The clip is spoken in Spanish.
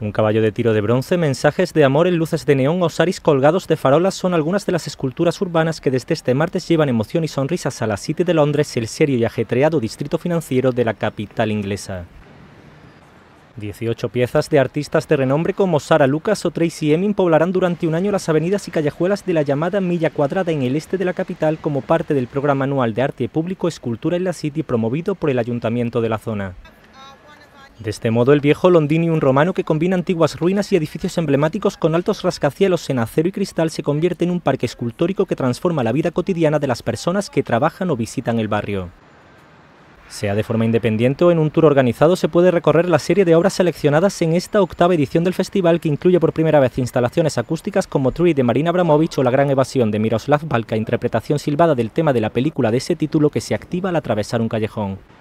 Un caballo de tiro de bronce, mensajes de amor en luces de neón o saris colgados de farolas son algunas de las esculturas urbanas que desde este martes llevan emoción y sonrisas a la City de Londres, el serio y ajetreado distrito financiero de la capital inglesa. 18 piezas de artistas de renombre como Sara Lucas o Tracy Emin poblarán durante un año las avenidas y callejuelas de la llamada Milla Cuadrada en el este de la capital como parte del programa anual de arte público Escultura en la City promovido por el ayuntamiento de la zona. De este modo, el viejo un romano que combina antiguas ruinas y edificios emblemáticos con altos rascacielos en acero y cristal se convierte en un parque escultórico que transforma la vida cotidiana de las personas que trabajan o visitan el barrio. Sea de forma independiente o en un tour organizado, se puede recorrer la serie de obras seleccionadas en esta octava edición del festival que incluye por primera vez instalaciones acústicas como Tree de Marina Abramovich o La Gran Evasión de Miroslav Balka, interpretación silbada del tema de la película de ese título que se activa al atravesar un callejón.